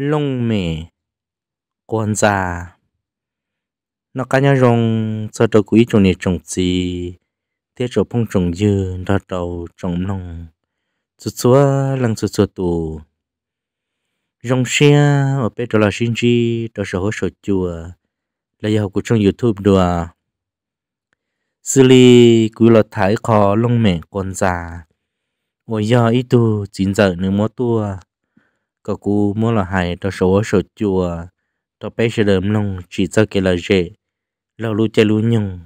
lông mì con già nó cá nhau rong cho đồ quý trồng này trồng gì tiết trồng phong trồng dư đào đầu trồng nông chút xúa lăng chút xúa tù rong xe ở bên đó là sinh chi đó là hữu sở chùa là giờ học của trong youtube đùa xử lý quý là thái khó lông mẹ con già ôi giờ ít tu chín giờ nữa mua tua có cú mua là hai cho số số chùa cho bé sẽ đơm lòng chỉ cho cái là dễ lâu lu chơi lu nhung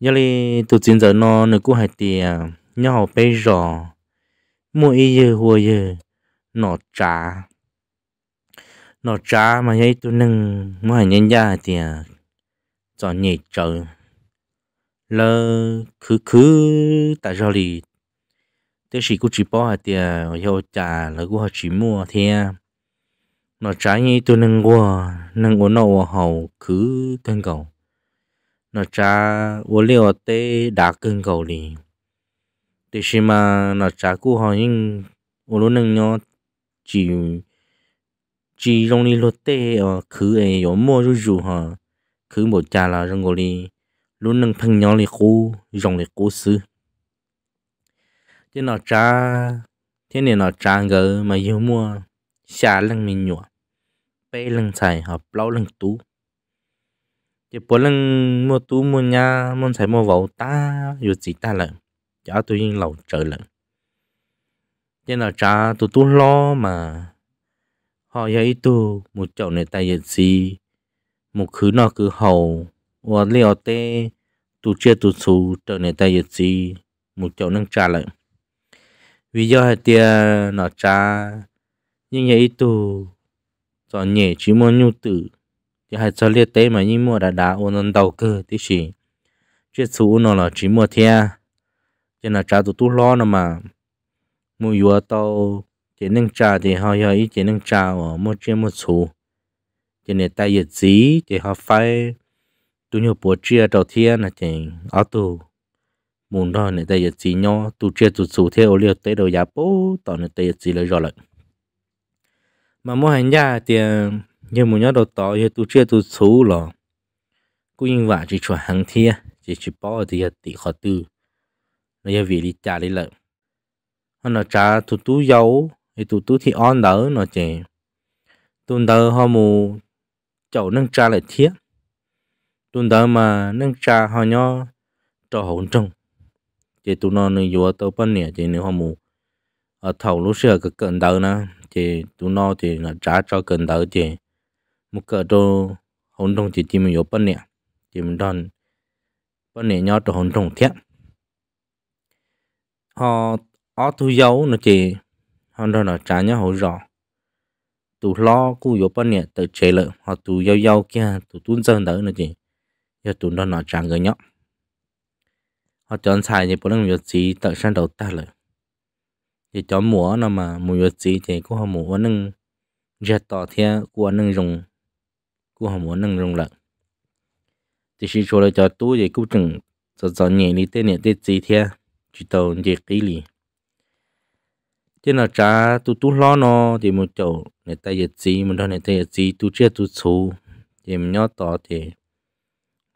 giờ li tụ chiến giờ nó nữa cũng hai tiền nhau bé rò mua y giờ hùa giờ nó trả nó trả mà ấy tôi nâng mua hai nhân gia tiền cho nhị trời lơ khứ khứ tại do lì thế chỉ cũng chỉ bỏ tiền yêu trả là cũng chỉ mua thế nó trả như tôi nâng qua nâng qua nó hậu cứ cân cầu nó trả ô liu tê đã cân cầu đi thế chỉ mà nó trả cũng họ nhưng ô lô nâng nhau chỉ chỉ trong đi lót tê ở cứ ấy có mua rồi rồi hả cứ một trả là trong cái đi luôn nâng phăng nhau đi khu trong đi khu xứ thế nó trả thế này nó trả ngờ mà yêu mua xả lăng mình nhọ bê lăng xài họ lâu lăng tú thì bố lăng mua tú mua nha muốn xài mua vào ta dù gì ta lợn chả tôi yên lầu trời lợn thế nó trả tôi tú lo mà họ ấy tu một chỗ này tại gì gì một khứ nó cứ hầu và liệu tê tu chia tu su trở này tại gì một chỗ nâng trả lại vì do hai tia nó cha nhưng nhà ít tu, cho nhẹ chỉ muốn nhu tử thì hai cho liệt tế mà như mua đã đá ôn ôn đầu cơ thì chỉ chuyện số nó là chỉ mua thea cho là cha tu tu lo nó mà mua vừa tàu chỉ nâng cha thì họ giờ ít chỉ nâng cha ở mua chuyện mua số cho nên ta dịch gì thì họ phải tu nhiều bộ chia đầu thiên là chỉ ở tu mùng đó này tay chỉ nhau tu chia tu sù theo liệt tới đầu giá bố tao này tay chỉ lấy rõ lại mà mua hàng gia thì như muốn nhớ đầu tao như tu chia tu sù là cứ yên vậy chỉ cho hàng thia chỉ chỉ bỏ thì tỷ khó tư nó giờ vì đi trả đi lại nó trả tu tu dấu thì tu tu thì on đỡ nó chỉ tuần đầu họ mù chậu nâng trà lại thiết tuần đầu mà nâng trà họ nhau trò hỗn trùng chế tụ nó nuôi vừa tàu bắn nè chế nếu họ mù ở thầu lúc xưa cái cần đầu na chế tụ nó thì là trả cho cần đầu chế một cái đồ hỗn đồng chế chỉ mình vừa bắn nè chế mình đòn bắn nè nhau cho hỗn đồng thiệt họ ở thu dấu nó chế họ đó là trả nhau hỗ rõ tụ lo cú vừa bắn nè tự chế lợi họ tụ dấu dấu kia tụ tuôn dân đỡ nó chế giờ tụ nó là trả người nhau họ chọn xài thì bọn mình chỉ tự sang đầu ta rồi thì chọn múa nó mà mùa gì thì cũng họ múa nâng ra tỏ thế của nâng dùng của họ múa nâng dùng lại thì khi chỗ lại cho tú thì cũng chừng giờ giờ nhẹ đi tên nhẹ tên gì thế chỉ tàu nhẹ kỹ lì chứ là trả tu tu lo nó thì một chỗ này tay gì mình đó này tay gì tu chưa tu số thì mình nhớ tỏ thì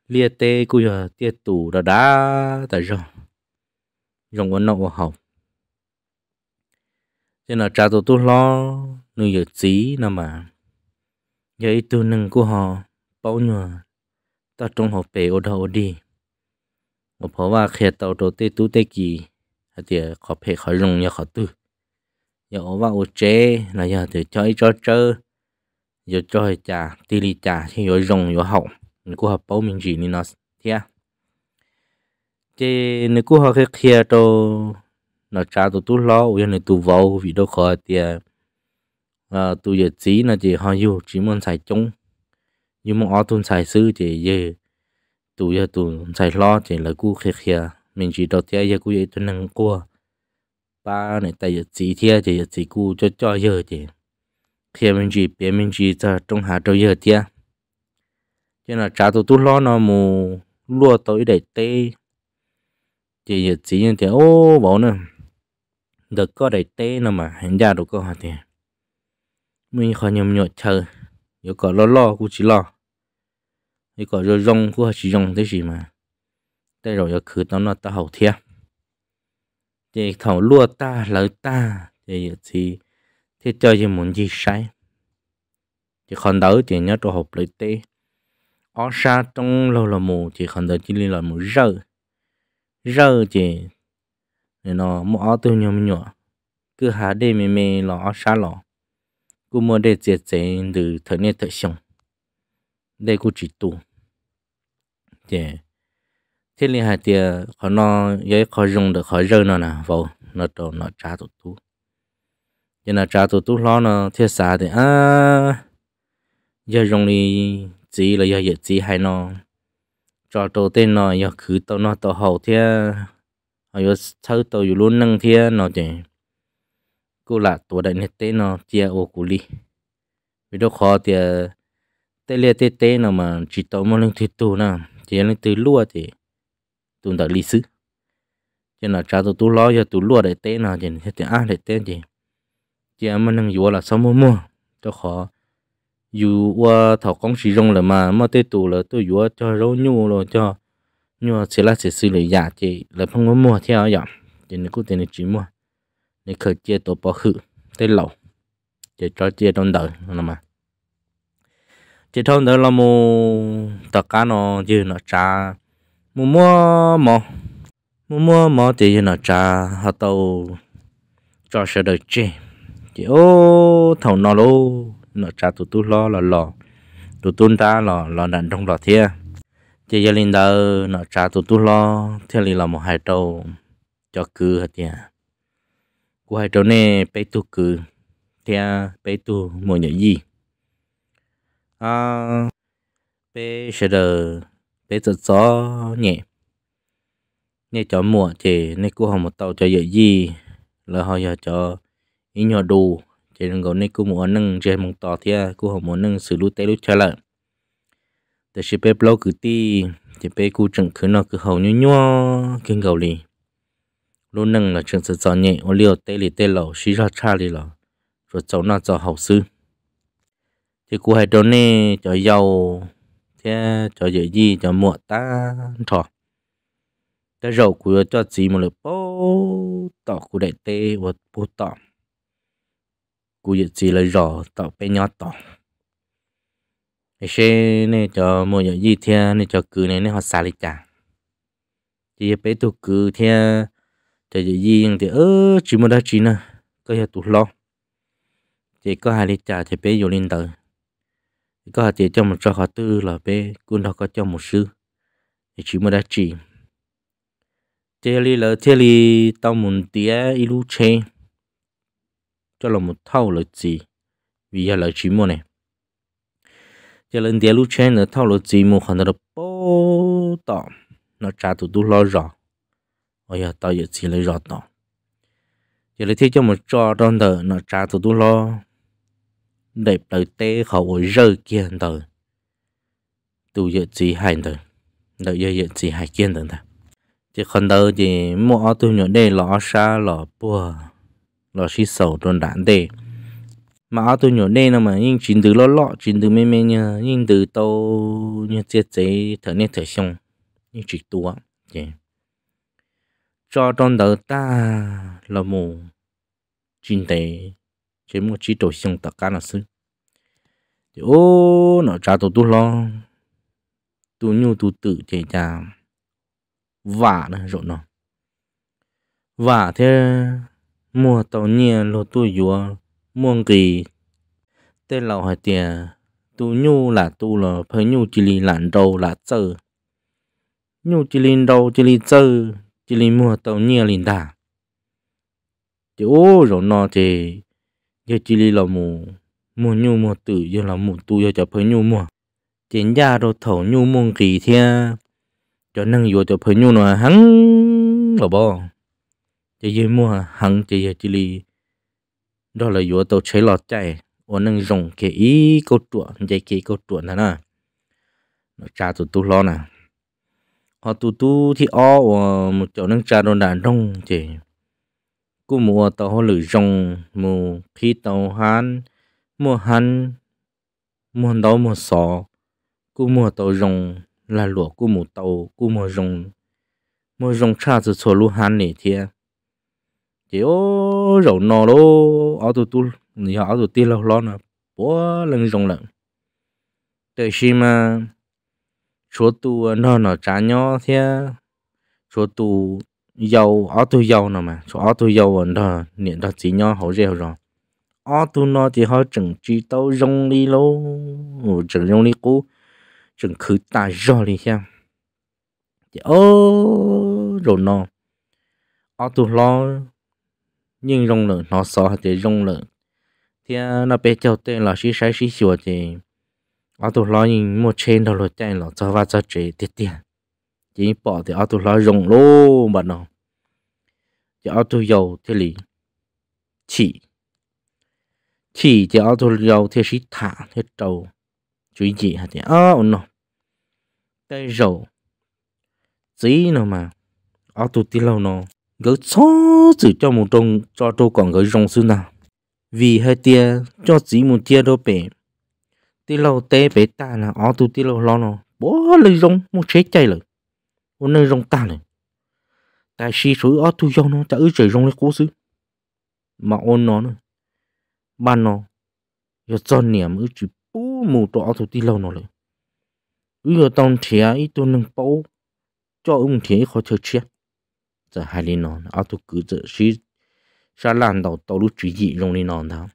lia tê cú giờ à, tia tủ đó đá tại rồi dùng quần nậu học cho nên cha tôi tôi lo nuôi giờ chí nè mà giờ ít tôi nâng của họ bao nhiêu ta trong họ bể ở đâu đi một phó và khi tàu đầu tê tú tê kỳ hay thì khó bể khó dùng nhà khó tư giờ ở vào chế là giờ thì cho ít cho chơi giờ cho trà tì lì trà thì giờ dùng giờ học À? nếu học bao mình gì nên nó thế chế nếu cô học cái kia đó, nó trả tụ tú lo vậy nên này tụ vào vì đâu khó thì à tụ giờ chỉ là chỉ họ yêu chỉ muốn xài chung như mà ở tuần xài sư chỉ giờ tụ giờ tụ xài lo chỉ là cú kia kia mình chỉ đầu tiên giờ cú ấy cho nâng cô ba này tại giờ chỉ thế chỉ giờ chỉ cô cho cho giờ chỉ khi mình chỉ biết mình chỉ cho trong hạ cho giờ thế à? cho là trả tôi tụ lo nó mù lua tôi để tê chỉ chỉ như thế ô bố nữa được có để tê nó mà hiện ra được có hả thì mình khỏi nhầm nhọt chờ nếu có lo lo cũng chỉ lo nếu có rồi rong cũng chỉ rong thế gì mà đây rồi giờ cứ tao nó tao hậu thiệt thì thầu lua ta lợi ta thì thì thế chơi gì muốn gì sai thì còn đỡ thì nhớ đồ hộp lợi tê ở xa trong lâu là mù chỉ còn tới chỉ là mù rơ rơ chỉ nên nó mua ở từ nhỏ nhỏ cứ hà đê mê mê là ở xa lọ cứ mua để dễ dễ từ thời niên thời sống đây cứ chỉ tu chỉ thế liên hệ thì họ nó giấy khó dùng được khó rơ nó nè vào nó đồ nó trả tụ tu cho nên trả tụ tu lo nó thiết xả thì à giờ dùng đi chỉ là do giờ chỉ hay nó cho tổ tên nó do cứ tao nó tao hậu thế họ giờ sau tao dù luôn năng thế nó chỉ cô là tuổi đại nhất tên nó chia ô cú li vì đó khó thì tê liệt tê tê nó mà chỉ tao mà lên thịt tù nè chỉ lên từ lúa thì tụi tao lý xứ cho nó cha tụi tụi lo cho tụi lúa để tê nó chỉ thế thì ăn để tê chỉ chỉ mà năng dù là sao mua mua cho khó dù qua thảo công sử dụng là mà mà tê tù là tôi dù cho rau nhu rồi cho nhu sẽ là sẽ xử lý giả chị là không có mua theo dạ thì nó cũng tiền chỉ mua để khởi chia tổ bỏ khử tê lẩu để cho chia trong đời là mà chỉ thông đó là một tất cả nó như nó trà mua mua mò mua mua mò thì nó trà họ tàu cho sợ đời chị, chị ô thầu nó luôn nó cha tụt tụt lo lo lo, tụt tụt ta lo lo đàn trong lo thia chỉ gia linh đó nó cha tụt tụt lo thia lì là một hai trâu cho cứ hết nha của hai trâu này bé tu cứ thia bé tu mua nhỏ gì à bé sẽ đờ bé tự gió nhẹ nhẹ cho mùa thì nên cũng không một tàu cho dễ gì là họ giờ cho ý nhỏ đồ chỉ rằng gọi này cũng muốn nâng chỉ mong tỏ thì à? cũng không muốn nâng xử lý tế lúc trở lại để chỉ bé lâu cứ ti chỉ bé cũng chẳng cứ cứ hầu nhu nhu kinh li luôn nâng là chẳng sự cho nhẹ ô liều tế li tế lẩu xí ra cha li lẩu rồi cháu nó cho hậu sư thì đó nè cho giàu thế cho gì cho muộn ta thọ ta rầu của cho gì mà lỡ bố tỏ của đại tê và bố tỏ cú dự chỉ là rõ tạo bé nhỏ tỏ xe này cho một giờ gì thế này cho cứ này nó họ xả lý chả chỉ bé tụ cứ thế cho giờ gì thì ơ chỉ một đó chỉ nè có thể tụ lo chỉ có hai lít trà thì bé dùng lên tờ có hạt chỉ cho một trò họ tư là bé quân đó có cho một sư thì chỉ một đó chỉ thế là thế là tao muốn tía ilu chơi cho là một thâu là gì vì là chỉ một này giờ lên địa lúc là thâu là gì một hòn là bố tỏ nó trả tụ tụ lo rõ ôi giờ tao giờ chỉ lấy rõ đó. giờ lấy thế cho một trò đơn tờ nó trả tụ tụ lo đẹp đời tê khẩu rơi kia tờ tụ giờ chỉ hai tờ đợi giờ giờ chỉ hai kia tờ ta chỉ còn tờ chỉ mua tôi nhỏ đây là xa là bùa lo xí sầu tròn đạn đề mà áo tôi nhổ nên mà nhưng chín từ lo lọ chín từ mê mê nhờ nhưng từ tàu như chết giấy thở nên thở xong nhưng chỉ tua yeah. cho trong đầu ta là mù chín tế chế một chỉ tổ xong tất cả là sư thì ô nó cha tôi tu lo tu nhu tu tự chế cha vả nó rồi nó vả thế mua tàu nhia lô tu yua muông kỳ tên lầu hỏi tiền tu nhu là tu là phơi nhu chỉ li lạn đầu là chơ nhu chỉ li đầu chỉ li chơ chỉ li mua tàu nhia liền đà chỗ rồi nó thì giờ chỉ li là mù mua nhu mua tử giờ là mù tu giờ cho phơi nhu mua tiền gia đồ thầu nhu mua kỳ thia cho năng vừa cho phơi nhu nó hắn là bao chỉ yêu mua hàng chỉ yêu chỉ li đó là yếu tố chế lọt chạy ổn năng dùng cái ý câu chuột dạy cái câu chuột này nè nó cha tụt tụt lo nè họ tụt tụt thì o một chỗ năng cha đồn đàn đông chỉ cú mua tàu họ lử dùng mua khi tàu han mua han mua đâu mua sò cú mua tàu dùng là lụa cú mua tàu cú mua dùng mua dùng cha tụt sổ lu han này thiệt chỉ ô rổ nò đó ở tụ tụ nhỉ ở tụ tiền lâu lo nè bố lần rồng lận tới khi mà số tụ nó nó trả nhỏ thế số tụ dầu áo tụ dầu nè mà số áo tụ dầu nó niệm đó chỉ nhỏ hậu rêu rồi áo tụ nó thì họ chừng chỉ tao rong đi lô chừng rong đi cú chừng khứ ta rồi đi xem chỉ ô rồi nò áo tụ lo nhưng rong lượng nó sợ thì rong lượng thì nó bé cháu tên là sĩ sai sĩ sửa thì ở tụ lo nhìn một trên đầu lối chạy nó cho vào cho chế tiết tiền chỉ bỏ thì ở tụ lo rong lô mà nó thì ở tụ dầu thì lì chỉ chỉ thì ở tụ dầu thì sĩ thả thì trầu chú gì hả thì ờ nó cái dầu chỉ nó mà ở tụ tí lâu nó gỡ xó giữ cho một trong cho tôi còn gỡ rong sư nào vì hai tia cho chỉ một tia đó bé tí lâu té bé ta là ó tu tí lâu lo nó bố lấy rong một chế chay rồi một nơi rong ta rồi tại xí số ó tu rong nó ta ứ trời rong lấy cố sư mà ôn nó nữa ban nó giờ cho niệm ứ chỉ bố mù tỏ tu tí lâu nó rồi ứ giờ tông thía ít tu nâng bố cho ông thía khỏi chơi chết 这海里呢，阿都搿这是啥烂到道路最严重的呢？他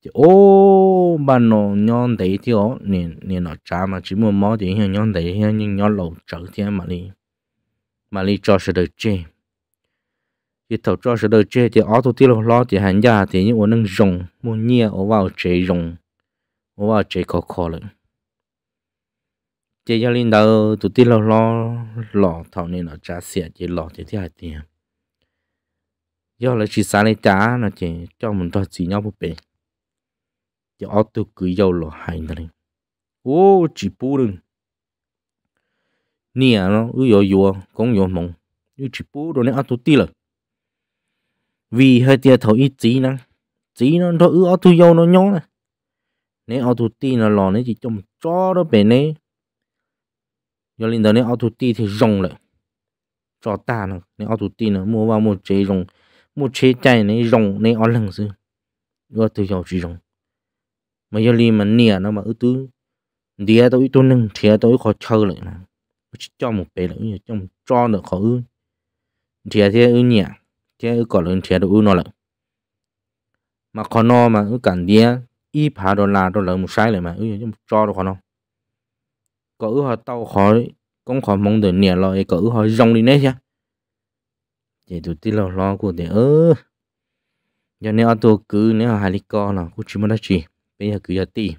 就哦，把那娘得条，你你那渣嘛，只么毛的像娘得像你娘老找天嘛哩，嘛哩找石头这，一头找石头这的阿都滴了老的寒假的，我能用，莫捏我往这用，我往这可可了。chị gia linh đầu tụi tí lo lo lo thầu nên nó trả xe chị lo chị thấy hai tiền do là chị sáng lấy trả nó chị cho mình thôi chị nhau một bên chị ở tụi cứ giàu lo hai người, ô chị bù đừng nè à, nó ư yo yo cũng yo mong ư chị bù đồ nên ăn tụi tí rồi vì hai tiền thầu ít tí năng tí nó thôi ư ở tụi giàu nó nhó này nếu ở tụi tí nó lo nên chị cho mình cho đó bên này giờ linh đó nếu auto ti thì rồng lại cho ta nữa nếu auto ti nữa mua vào một chế rồng một chế chạy này rồng này ở lần xưa rồi từ giờ chỉ rồng mà giờ linh mà nè nó mà ư tứ địa tôi tôi nâng thìa tôi khó chơi lại nè cho một bé lại cho một cho được khó ư thìa thì ư nhẹ thìa ư còn lên thìa ư nó lại mà khó no mà ở cản đi, ít phá đô la đô lợi một sai lại mà ư cho được khó no có ư họ tàu khó cũng khó mong được nè lo có ư họ rong đi nè chứ chỉ tụi tí lo lo của để ơ giờ nếu tôi cứ nếu hai lít co là cũng chỉ muốn đắt chỉ bây giờ cứ giờ tí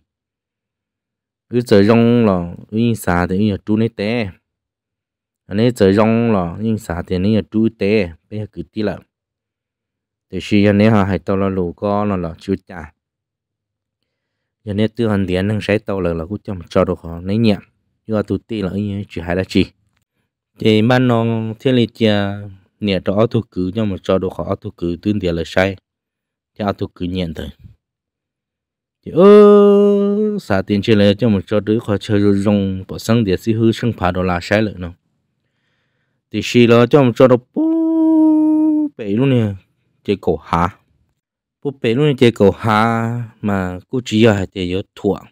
cứ giờ rong là yên xả thì giờ chú nấy té anh ấy giờ rong là yên xả thì nấy giờ chú té bây giờ cứ tí là thì khi giờ ấy họ hai tàu là lù co là là chú trả giờ nếu tư hành tiền năng sai tàu là là cũng chẳng cho được họ nấy nhẹ yo tu ti là ý chỉ hai là chỉ thì mà nó thế là chia nhẹ cho ô tô cứ nhưng mà cho đồ khó ô tô cứ tương tiền là sai thì ô tô cứ nhận thôi thì ơ xả tiền chơi là cho một cho đứa khó chơi rồi dùng bỏ sang để xí hư sang phá đồ là sai lợn nó thì xí là cho một cho đồ bố bể luôn nè chơi cổ há bố bể luôn chơi cổ há mà cô chỉ là chơi yếu thuận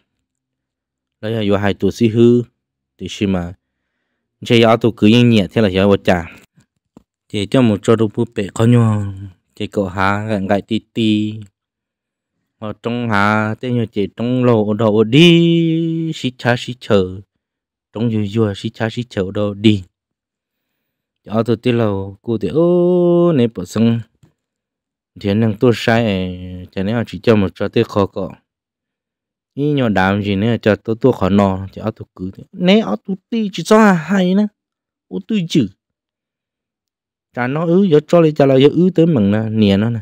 là yếu hai tuổi xí hư thì xí mà chế giáo tụ cứ yên nhẹ thế là giáo vật trả chế cho một cho đồ bố bể có nhau chế cậu há gạn gại tí tí ở trong há thế như chế trong lộ đồ đi xí cha xí chờ trong dù dù xí cha xí chờ đồ đi giáo tụ tí lâu cụ thì ô nếp bỏ sông thế năng tôi sai cho nên chỉ cho một cho tới khó cậu ý nhỏ đám gì nữa cho tôi tôi khó nọ chỉ ở tôi cứ nè ở tôi ti chỉ cho hay nữa ở tôi chữ trả nó ứ giờ cho lấy trả lại giờ ứ tới mừng nè nhẹ nó nè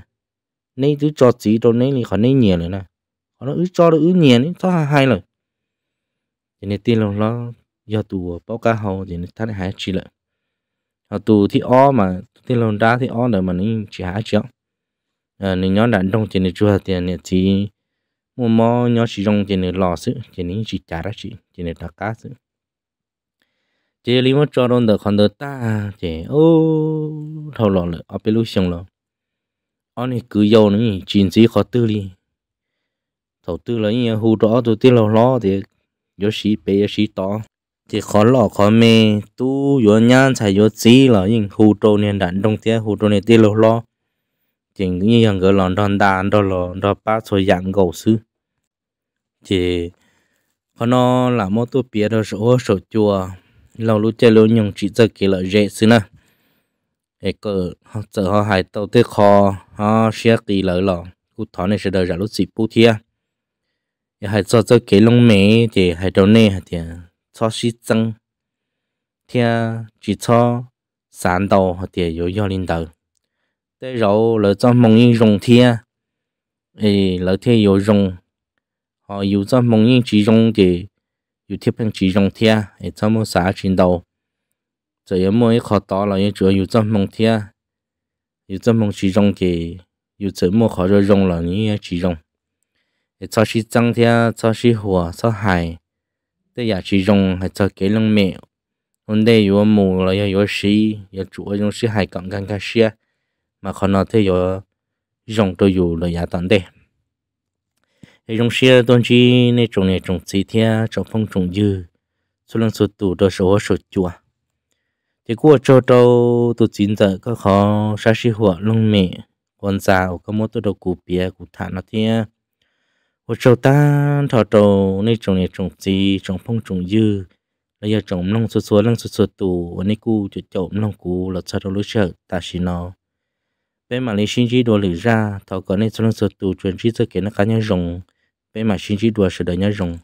nay tôi cho chỉ đâu nay thì khỏi nay nhẹ rồi nè nó ứ cho được ứ nhẹ nó cho hay rồi thì nên tin là nó giờ tù bao cá hầu thì nó thắt hai chỉ lại họ tù thì o mà tin là ra thì o rồi mà nó chỉ hai triệu à ờ, nên nhóm đàn đông thì nó chưa tiền thì mua mò nhỏ chỉ rong chỉ nửa lò sự chỉ nín chỉ trả ra chỉ chỉ nửa đá cá sự chỉ lý một cho đón được con được ta chỉ ô thầu lò lợ ở bên lúc xong lò anh ấy cứ giàu nữa chỉ chỉ khó tư đi thầu tư là như hù rõ tôi tiếc lò lò thì yếu sĩ bé yếu sĩ to thì khó lọ khó mê tu yếu nhan 才 yếu chỉ là những hù trâu nên đạn đông tiếc hù trâu nên tiếc lò lò chỉ như hàng cái lò đòn đàn đó lò đó bắt số dạng gầu sư chị có nó là mô tô bia đó số số chùa lâu lúc chơi lâu nhung chỉ giờ kia là dễ xí nè cái cờ họ giờ họ hải tàu tới kho họ xe kỳ lợi lọ cụ thọ này sẽ đợi ra lúc xịp bút thia hải cho giờ kia lông mè thì hải đầu nè thì cho xí chân thì chỉ cho sản đầu thì yếu yếu lên đầu để rồi lỡ cho mong yên rồng thia thì lỡ thia yếu rồng họ yêu cho mong những chỉ trong thì yêu thiết bên chỉ trong thiên để cho mỗi xã chiến đấu giờ yêu mỗi khó đó là yêu chủ mong thiên yêu cho mong chỉ trong thì yêu chủ mỗi khó rồi rong là những chỉ trong để cho chỉ trăng thiên cho chỉ hòa cho hải để nhà chỉ trong hay cho cái lông mèo hôm nay yêu mù là yêu yêu sĩ yêu chủ yêu sĩ hải cận căng căng sĩ mà khó nói thế yêu rong tôi yêu là nhà tận thì trong xe tuần chi này trồng này trồng gì thế trồng phong trồng dư số lượng số tủ đó số số chùa thì qua cho trâu tụ chín giờ có khó sa sĩ hỏa lông mẹ còn già có một tụ đồ cụ bia cụ thả nó thế ở trâu ta thọ trâu này trồng này trồng gì trồng phong trồng dư là giờ trồng lông số số lông số số tủ và này cụ chỉ trồng lông cụ là sao đâu lối sợ ta chỉ nó bên mà lấy sinh chi đồ lử ra thọ có này số lông số tủ chuyển chi cho cái nó cá nhân rồng 被满星期多时的内容。